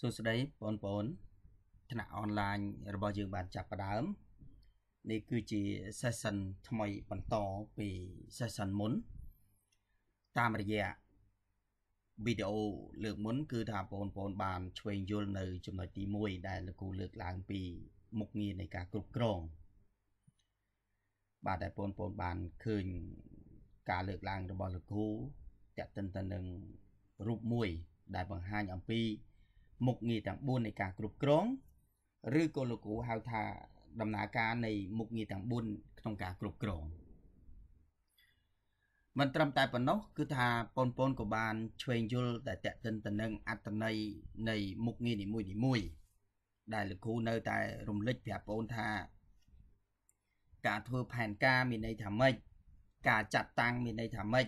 សួស្តីបងប្អូនថ្នាក់អនឡាញរបស់យើងបានចាប់ផ្ដើម នេះគឺជា session ថ្មីបន្តពី session មុន តាមរយៈវីដេអូលើកមុនគឺ ថាបងប្អូនបានឆ្វេងយល់នៅ ចំណុចទី1ដែលលោកគ្រូលើកឡើងពី មុខងារនៃការគ្រប់គ្រង បាទដែលបងប្អូនបានឃើញការលើកឡើងរបស់លោកគ្រូតកតិនតនឹងរូបមួយដែលបង្ហាញអំពីមុខងារទាំង4នៃការគ្រប់គ្រង ឬក៏លោកគ្រូហៅថាដំណើរការ នៃមុខងារទាំង4ក្នុងការគ្រប់គ្រង មិនត្រឹមតែប៉ុណ្ណោះគឺថាបងប្អូនក៏បានឆ្វេងយល់តែតេតិនតនឹងអត្តន័យនៃមុខងារនីមួយនីមួយដែលលោកគ្រូនៅតែរំលឹកប្រាប់បងប្អូនថា ការធ្វើផែនការមានន័យថាម៉េចការចាត់តាំងមានន័យថាម៉េច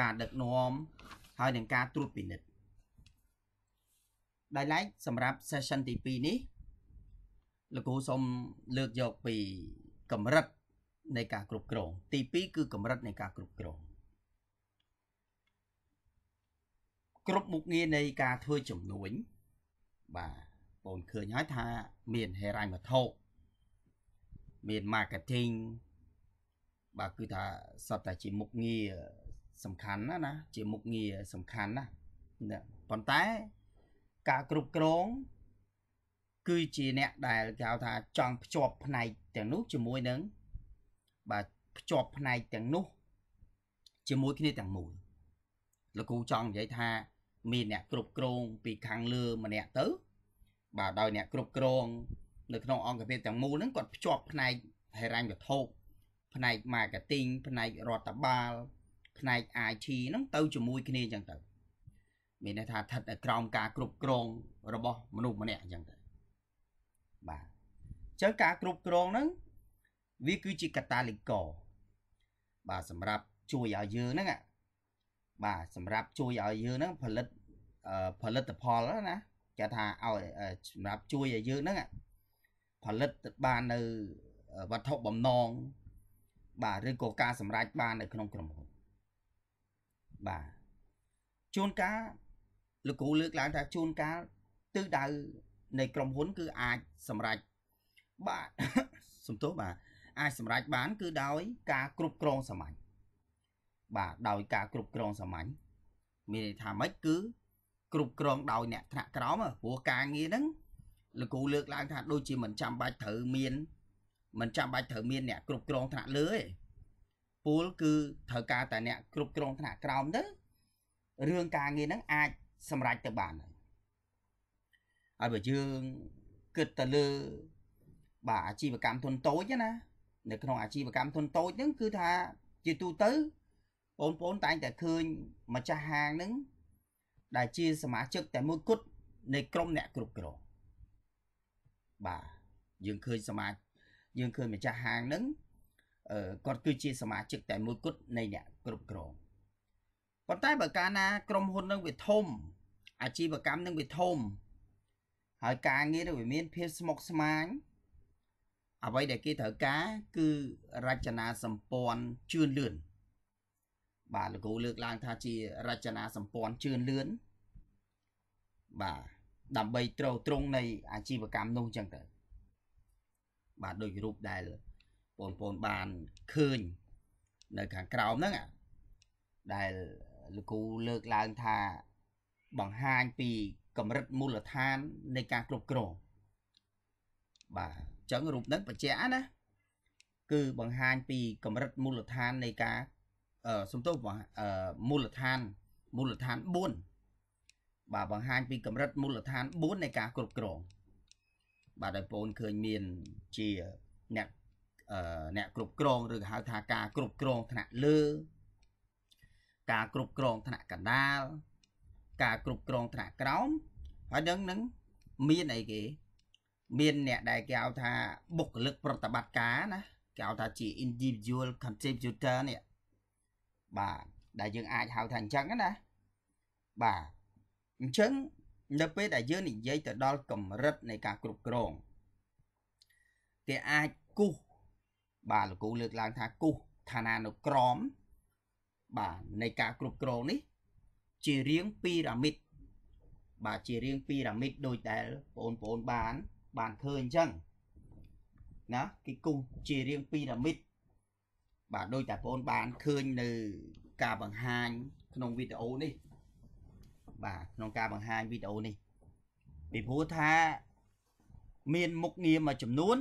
ការដឹកនាំហើយនឹងការត្រួតពិនិត្យដែលឡែកសម្រាប់ session ទី2នេះលោកគ្រូសូមលើកយកពីកម្រិតនៃការគ្រប់គ្រង ទី2គឺកម្រិតនៃការគ្រប់គ្រង គ្រប់មុខងារនៃការធ្វើចំនួនបាទបងឃើញហើយថាមានហេរ៉ាញ់វត្ថុមាន marketing បាទគឺថាសតតែជាមុខងារសំខាន់ណាណា ជាមុខងារសំខាន់ណាប៉ុន្តែការគ្រប់គ្រងគឺជាអ្នកដែលគេហៅថាចង់ភ្ជាប់ផ្នែកទាំងនោះ ជាមួយនឹងបាទភ្ជាប់ផ្នែកទាំងនោះ ជាមួយគ្នាទាំងមូលលោកគ្រូចង់និយាយថាមានអ្នកគ្រប់គ្រង ពីខាងលើម្នាក់ទៅបាទដោយ អ្នកគ្រប់គ្រងនៅក្នុងអង្គភាពទាំងមូលហ្នឹងគាត់ភ្ជាប់ផ្នែកហិរញ្ញវត្ថុផ្នែក marketing ផ្នែករដ្ឋបាលផ្នែក IT ហ្នឹងទៅជាមួយគ្នាអញ្ចឹងទៅមានន័យថាស្ថិតនៅក្រោមការគ្រប់គ្រង របស់មនុស្សម្នាក់អញ្ចឹងទៅបាទអញ្ចឹងការគ្រប់គ្រងហ្នឹងវាគឺជាកតាលីករបាទសម្រាប់ជួយឲ្យយើងហ្នឹងបាទសម្រាប់ជួយឲ្យយើងហ្នឹងផលិតផលិតផលណាគេថាឲ្យសម្រាប់ជួយឲ្យយើងហ្នឹងផលិតបាននៅវត្ថុបំណងបាទឬក៏ការសម្រេចបាននៅក្នុងក្រុមហ៊ុនបាទជួនកាលលោកគ្រូលើកឡើងថាជួនកាលទិសដៅនៃក្រុមហ៊ុនគឺអាចសម្រេចបាទសំទោសបាទអាចសម្រេចបាន គឺដោយការគ្រប់គ្រងសាមញ្ញបាទដោយការគ្រប់គ្រងសាមញ្ញមានន័យថាម៉េចគឺ គ្រប់គ្រងដោយអ្នកថ្នាក់ក្រោមព្រោះការងារហ្នឹងលោកគ្រូលើកឡើងថា ដូចជាមិនចាំបាច់ត្រូវមាន មិនចាំបាច់ត្រូវមានអ្នកគ្រប់គ្រងថ្នាក់លើទេពូលគឺត្រូវការតែអ្នកគ្រប់គ្រងថ្នាក់ក្រោមទៅរឿងការងារហ្នឹងអាចសម្រេចទៅបានហើយហើយបើយើងគិតទៅលើបាទអាជីវកម្មធុនតូចណានៅក្នុងអាជីវកម្មធុនតូចហ្នឹងគឺថា ជាទូទៅបងប្អូនតែងតែឃើញម្ចាស់ហាងហ្នឹងដែលជា សមាជិកតែមួយគត់នៃក្រុមអ្នក គ្រប់គ្រងបាទយើងឃើញសមាជយើងឃើញម្ចាស់ហាងហ្នឹងអឺគាត់គឺជា សមាជិកតែមួយគត់នៃអ្នកគ្រប់គ្រងប៉ុន្តែបើកាលណា ក្រុមហ៊ុនហ្នឹងវាធំអាជីវកម្មនឹងវាធំហើយការងារនឹងវាមានភាពស្មុគស្មាញអ្វីដែលគេត្រូវការ គឺរចនាសម្ព័ន្ធជឿនលឿនបាទលោកគ្រូលើកឡើងថាជារចនាសម្ព័ន្ធជឿនលឿនបាទដើម្បីត្រូវត្រង់នៃ អាជីវកម្មនោះអញ្ចឹងទៅបាទដូចរូបដែលបងប្អូនបានឃើញ នៅខាងក្រោមហ្នឹងដែលលោកគ្រូលើកឡើងថាបង្ហាញពី កម្រិតមូលដ្ឋាននៃការគ្រប់គ្រងបាទអញ្ចឹងរូបហ្នឹងបញ្ជាក់ណាគឺបង្ហាញពីកម្រិតមូលដ្ឋាននៃការសំទោសមូលដ្ឋានមូលដ្ឋាន4បាទបង្ហាញពីកម្រិតមូលដ្ឋាន4នៃការគ្រប់គ្រង បាទដោយបងឃើញមានជាអ្នកអ្នកគ្រប់គ្រងឬក៏ហៅថាការគ្រប់គ្រងថ្នាក់លើ ការគ្រប់គ្រងថ្នាក់កណ្ដាលការគ្រប់គ្រងថ្នាក់ក្រោមហើយនឹងនឹងមានអីគេ មានអ្នកដែលគេហៅថាបុគ្គលិកប្រតិបត្តិការណាគេហៅថាជា individual contributor នេះបាទដែលយើងអាចហៅថាអញ្ចឹងណាបាទអញ្ចឹងនៅពេលដែលយើងនិយាយទៅដល់កម្រិតនៃការគ្រប់គ្រងគេអាចគូសបាទលោកគ្រូលើកឡើងថាគូសឋានានុក្រមបាទនៃការគ្រប់គ្រងនេះជារាងពីរ៉ាមីតបាទជារាងពីរ៉ាមីតដូចដែលបងប្អូនបានបានឃើញអញ្ចឹងណាគេគូសជារាងពីរ៉ាមីតបាទដូចតែបងប្អូនបានឃើញនៅការបង្ហាញក្នុងវីដេអូនេះបាទក្នុងការបង្ហាញវីដេអូនេះពីព្រោះថាមានមុខងារមួយចំនួន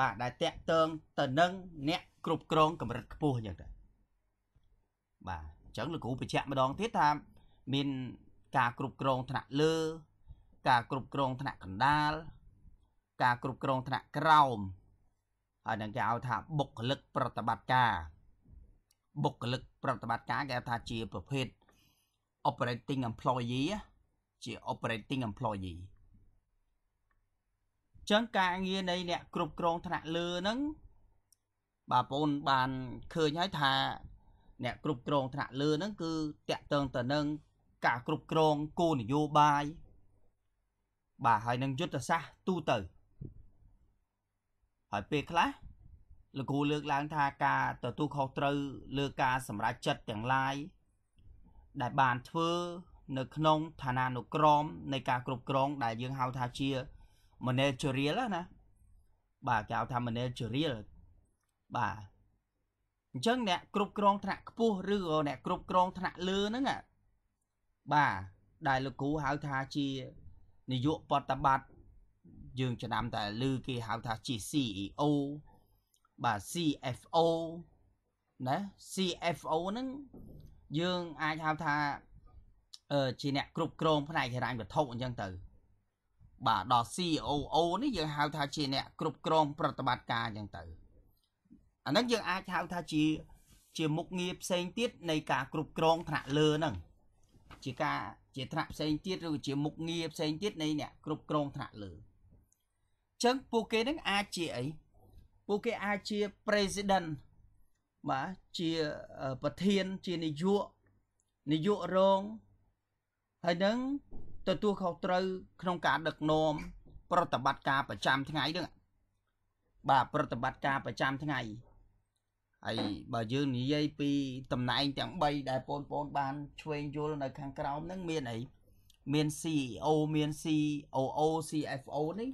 បាទដែលតាក់ទងទៅនឹង អ្នកគ្រប់គ្រង កម្រិតខ្ពស់អញ្ចឹងទៅបាទចឹងលោកគ្រូបញ្ជាក់ម្ដងទៀតថាមានការគ្រប់គ្រងថ្នាក់លើការគ្រប់គ្រងថ្នាក់កណ្ដាលការគ្រប់គ្រងថ្នាក់ក្រោមហើយនឹងគេហៅថាបុគ្គលិកប្រតិបត្តិការបុគ្គលិកប្រតិបត្តិការគេហៅថាជាប្រភេទ operating employee ជា operating employee ចឹងការងារនៃអ្នកគ្រប់គ្រងថ្នាក់លើហ្នឹងបាទបងប្អូនបានឃើញហើយថាអ្នកគ្រប់គ្រងថ្នាក់លើហ្នឹងគឺតាក់ទងទៅនឹងការគ្រប់គ្រងគោលនយោបាយបាទហើយនឹងយុទ្ធសាស្ត្រទូទៅហើយពេលខ្លះលោកគ្រូលើកឡើងថាការទទួលខុសត្រូវលើការសម្រេចចិត្តទាំងឡាយដែលបានធ្វើ នៅក្នុងឋានានុក្រមនៃការគ្រប់គ្រង ដែលយើងហៅថាជា managerial ណា បាទគេហៅថា managerial បាទអញ្ចឹងអ្នកគ្រប់គ្រងថ្នាក់ខ្ពស់ឬក៏អ្នកគ្រប់គ្រងថ្នាក់លើហ្នឹងបាទដែលលោកគ្រូហៅថាជានាយកបតបត្តិយើងចំណាំតែឮគេហៅថាជា CEO បាទ CFO ណា CFO ហ្នឹងយើងអាចហៅថាជាអ្នកគ្រប់គ្រងផ្នែកហិរញ្ញវត្ថុអញ្ចឹងទៅបាទដល់ COO នេះយើងហៅថាជាអ្នកគ្រប់គ្រង ប្រតិបត្តិការអញ្ចឹងទៅអាហ្នឹងយើងអាចហៅថាជា ជាមុខងារផ្សេងទៀតនៃការគ្រប់គ្រងថ្នាក់លើហ្នឹងជាការជាថ្នាក់ផ្សេងទៀតឬជាមុខងារផ្សេងទៀតនៃអ្នកគ្រប់គ្រងថ្នាក់លើអញ្ចឹងពួកគេនឹងអាចជាអីពួកគេអាចជា president បាទជាប្រធានជានាយកនាយករងហើយនឹងទទួលខុសត្រូវក្នុងការដឹកនាំប្រតិបត្តិការប្រចាំថ្ងៃនឹងបាទប្រតិបត្តិការប្រចាំថ្ងៃហើយបើយើងនិយាយពី តំណែងទាំង3ដែលបងប្អូនបានឆ្វេងយល់នៅខាងក្រោមហ្នឹងមានអីមាន CEO មាន COO CFO នេះ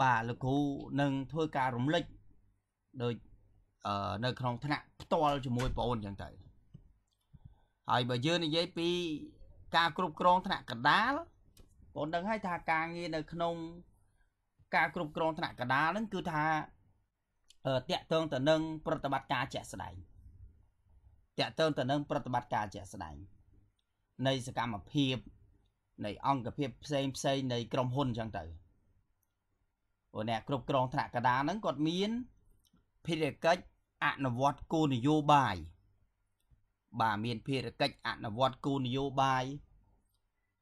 បាទលោកគ្រូនឹងធ្វើការរំលឹកដូចនៅ ក្នុងថ្នាក់ផ្ទាល់ជាមួយបងប្អូនចឹងទៅហើយបើយើងនិយាយពីការគ្រប់គ្រងថ្នាក់កណ្ដាលបងដឹងហើយថាការងារនៅ ក្នុង ការគ្រប់គ្រងថ្នាក់កណ្ដាលហ្នឹងគឺថាតាក់ទងទៅនឹងប្រតិបត្តិការជាក់ស្ដែងតាក់ទងទៅនឹងប្រតិបត្តិការជាក់ស្ដែងនៃសកម្មភាពនៃអង្គភាពផ្សេងផ្សេងនៃក្រុមហ៊ុនអញ្ចឹងទៅព្រោះអ្នកគ្រប់គ្រងថ្នាក់កណ្ដាលហ្នឹងគាត់មានភារកិច្ចអនុវត្តគោលនយោបាយបាទមានភារកិច្ចអនុវត្តគោលនយោបាយ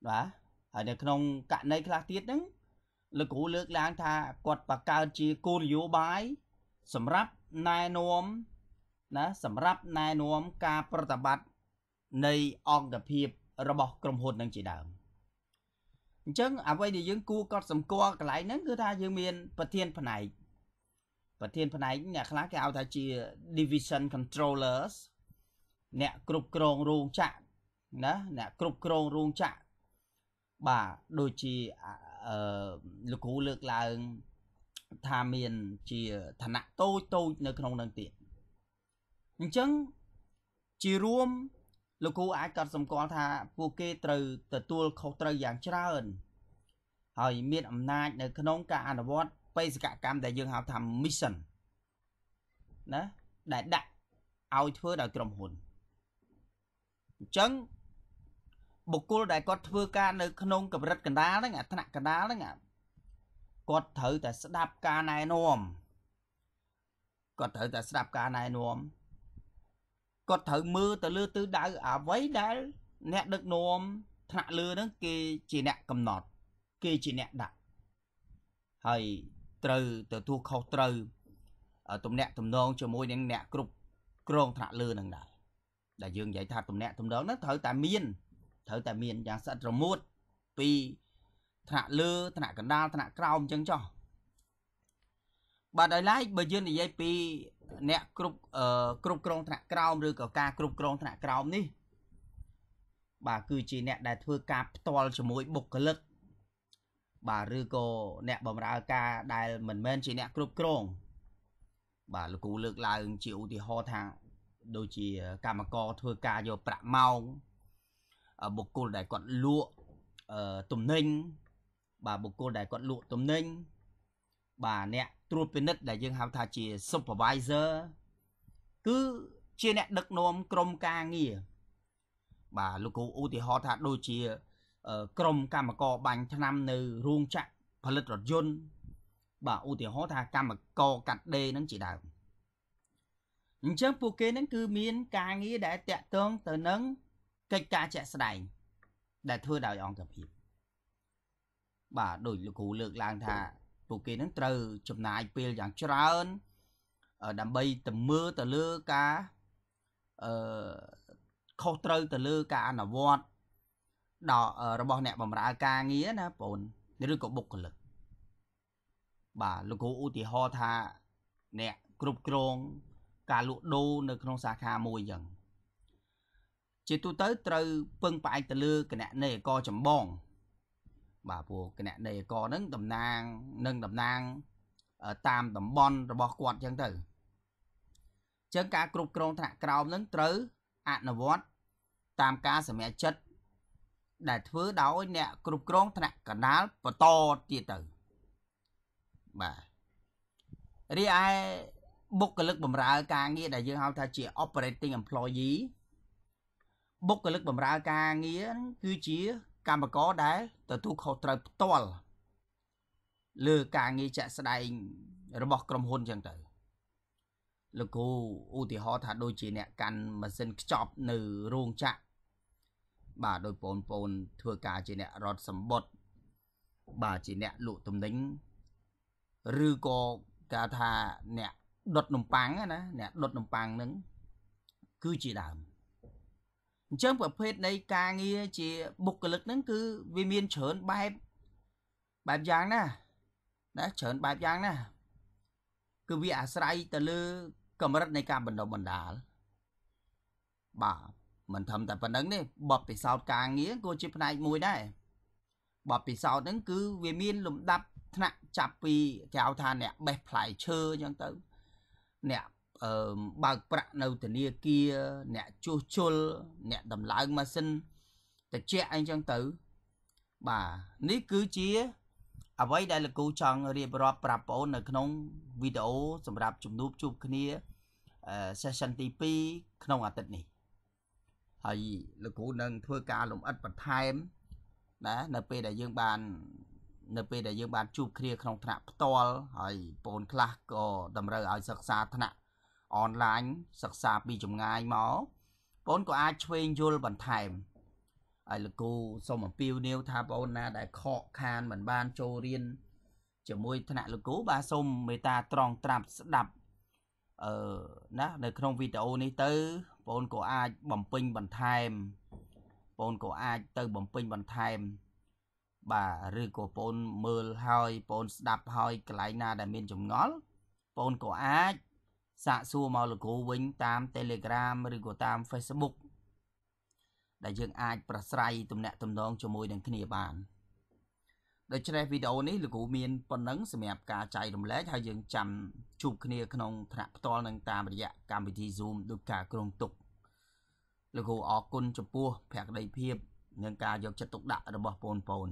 បាទហើយនៅក្នុងករណីខ្លះទៀតហ្នឹងលោកគ្រូលើកឡើងថាគាត់បង្កើតជាគោលនយោបាយសម្រាប់ណែនាំណាសម្រាប់ណែនាំការប្រតិបត្តិនៃអង្គភាពរបស់ក្រុមហ៊ុននឹងជាដើមអញ្ចឹងអ្វីដែលយើងគួរកត់សម្គាល់កន្លែងហ្នឹងគឺថាយើងមានប្រធាន ផ្នែកប្រធានផ្នែកអ្នកខ្លះគេហៅថាជា division controllers អ្នកគ្រប់គ្រងរោងចក្រណាអ្នកគ្រប់គ្រងរោងចក្របាទដូចជាអឺលោកគ្រូលើកឡើងថាមានជាឋានៈតូចតូចនៅ ក្នុងនឹងទៀតអញ្ចឹងជារួមលោកគ្រូអាចកត់សម្គាល់ថាពួកគេត្រូវទទួលខុសត្រូវយ៉ាងច្រើន ហើយមានអំណាចនៅក្នុងការអនុវត្តបេសកកម្មដែលយើងហៅថា mission ណា ដែលដាក់ឲ្យធ្វើដោយក្រុមហ៊ុនអញ្ចឹងបុគ្គលដែលគាត់ធ្វើការនៅក្នុងកម្រិតកណ្ដាលហ្នឹងអាថ្នាក់កណ្ដាលហ្នឹងអាគាត់ត្រូវតែស្ដាប់ការណែនាំគាត់ត្រូវតែស្ដាប់ការណែនាំគាត់ត្រូវមើលទៅលើទិសដៅអ្វីដែលអ្នកដឹកនាំថ្នាក់លើហ្នឹងគេជាអ្នកកំណត់គេជាអ្នកដាក់ហើយត្រូវទទួលខុសត្រូវទំនាក់ទំនងជាមួយនឹងអ្នកគ្រប់គ្រងថ្នាក់លើនឹងដែរដែលយើងនិយាយថាទំនាក់ទំនងហ្នឹងត្រូវតែមានត្រូវតែមានយ៉ាងស្អិតរមួតពីថ្នាក់លើថ្នាក់កណ្ដាលថ្នាក់ក្រោមអញ្ចឹងចោះបាទដោយឡែកបើយើងនិយាយពីអ្នកគ្រប់គ្រប់គ្រងថ្នាក់ក្រោម ឬក៏ការគ្រប់គ្រងថ្នាក់ក្រោមនេះបាទគឺជាអ្នកដែលធ្វើការផ្ទាល់ជាមួយបុគ្គលិកបាទឬក៏អ្នកបម្រើការដែលមិនមែនជាអ្នក គ្រប់គ្រង បាទលោកគ្រូលើកឡើងជាឧទាហរណ៍ថា ដូចជាកម្មករធ្វើការយកប្រាក់ម៉ោង បុគ្គលដែលគាត់លក់ទំនិញបាទបុគ្គលដែលគាត់លក់ទំនិញបាទអ្នកត្រួតពិនិត្យដែលយើងហៅថាជា supervisor គឺជាអ្នកដឹកនាំក្រុមការងារបាទលោកគ្រូឧទាហរណ៍ថាដូចជាក្រុមកម្មករបាញ់ឆ្នាំនៅរោងចក្រផលិតរថយន្តបាទឧទាហរណ៍ថាកម្មករកាត់ដេរនឹងជាដើមអញ្ចឹងពួកគេនឹងគឺមាន ការងារដែលតាក់ទងទៅនឹងកិច្ចការជាក់ស្ដែងដែលធ្វើដោយអង្គភាពបាទដោយលោកគ្រូលើកឡើងថា ពួកគេនឹងត្រូវចំណាយពេលយ៉ាងច្រើនដើម្បីទៅមើលទៅលើការអឺខុសត្រូវទៅលើការអនុវត្តដល់របស់អ្នកបម្រើការងារណាបងឬក៏បុគ្គលិកបាទលោកគ្រូឧទាហរណ៍ថា អ្នកគ្រប់គ្រងការលក់ដូរនៅក្នុងសាខាមួយយ៉ាងជាទូទៅត្រូវពឹងផ្អែកទៅលើគណនេយ្យករចម្បងបាទព្រោះគណៈដីកហ្នឹងតំណាងនឹងតំណាងតាមតំបន់របស់គាត់ចឹងទៅចឹងការគ្រប់គ្រងថ្នាក់ក្រោមហ្នឹងត្រូវអនុវត្តតាមការសម្រេចចិត្តដែលធ្វើដោយ អ្នកគ្រប់គ្រងថ្នាក់កណ្ដាលបន្តទៀតទៅបាទរីឯបុគ្គលិកបម្រើការងារដែលយើងហៅថាជា operating employee បុគ្គលិកបម្រើការងារគឺជាកម្មករដែលទទួលខុសត្រូវផ្ទាល់លើការងារជាក់ស្ដែងរបស់ក្រុមហ៊ុនចឹងទៅលោកគ្រូឧទាហរណ៍ថាដូចជា អ្នកកាន់ម៉ាស៊ីនខ្ចប់នៅរោងចក្របាទដោយបងប្អូនធ្វើការជាអ្នករត់សម្បុតបាទជាអ្នកលក់ទំនិញឬក៏គេថាអ្នកដុតនំប៉័ងណាអ្នកដុតនំប៉័ងហ្នឹងគឺជាដើមអញ្ចឹងប្រភេទនៃការងារជា បុគ្គលិកហ្នឹងគឺវាមានច្រើនបែបបែបយ៉ាងណាណាច្រើនបែបយ៉ាងណា គឺវាអាស្រ័យទៅលើ កម្រិតនៃការបណ្ដុះបណ្ដាលបាទមិនធំតែប៉ុណ្្នឹងទេបទពិសោធន៍ការងារក៏ជាផ្នែកមួយដែរបទពិសោធន៍ហ្នឹង គឺវាមាន លំដាប់ថ្នាក់ចាប់ពីគេហៅថាអ្នកបេះផ្លែឈើអញ្ចឹងទៅអ្នកអឺបើកប្រាក់នៅធនាគារអ្នកជួសជុលអ្នកដំឡើងម៉ាស៊ីនតិចអីចឹងទៅ បាទនេះគឺជា អ្វីដែលលោកគូចង់រៀបរាប់ប្រាប់បងប្អូននៅក្នុងវីដេអូសម្រាប់ជំនួបជួបគ្នា session ទី2ក្នុងអាទិត្យនេះហើយលោកគ្រូនឹងធ្វើការលំអិតបន្ថែមណានៅពេលដែលយើងបាន នៅពេលដែលយើងបានជួបគ្នាក្នុងថ្នាក់ផ្ទាល់ហើយបងប្អូនខ្លះក៏តម្រូវឲ្យសិក្សាថ្នាក់អនឡាញសិក្សាពីចម្ងាយមកបងក៏អាចឆ្វេងយល់បន្ថែមហើយលោកគូសូមអំពាវនាវ ថាបងណា ដែលខកខានមិនបានចូលរៀន ជាមួយថ្នាក់លោកគូបាទសូមមេត្តាត្រង់ត្រាប់ស្ដាប់អឺណានៅក្នុងវីដេអូនេះទៅបងក៏អាចបំពេញបន្ថែមបងក៏អាចទៅបំពេញបន្ថែម បាទឬក៏បងមើលហើយបងស្ដាប់ហើយកន្លែងណា ដែលមានចម្ងល់បងក៏អាចសាកសួរមកលោកគ្រូវិញតាម Telegram ឬក៏តាម Facebook ដែលយើង អាច ប្រស្រ័យទំនាក់ទំនងជាមួយនឹង គ្នាបានដូច្នេះវីដេអូនេះលោកគ្រូមានប៉ុណ្ណឹងសម្រាប់ការចែករំលែកហើយយើងចាំជួបគ្នាក្នុងថ្នាក់ផ្ទាល់នឹងតាមរយៈកម្មវិធី Zoom ដូចការក្រុងទុកលោកគ្រូអរគុណចំពោះភក្ដីភាពនិងការយក ចិត្តទុកដាក់របស់បងប្អូន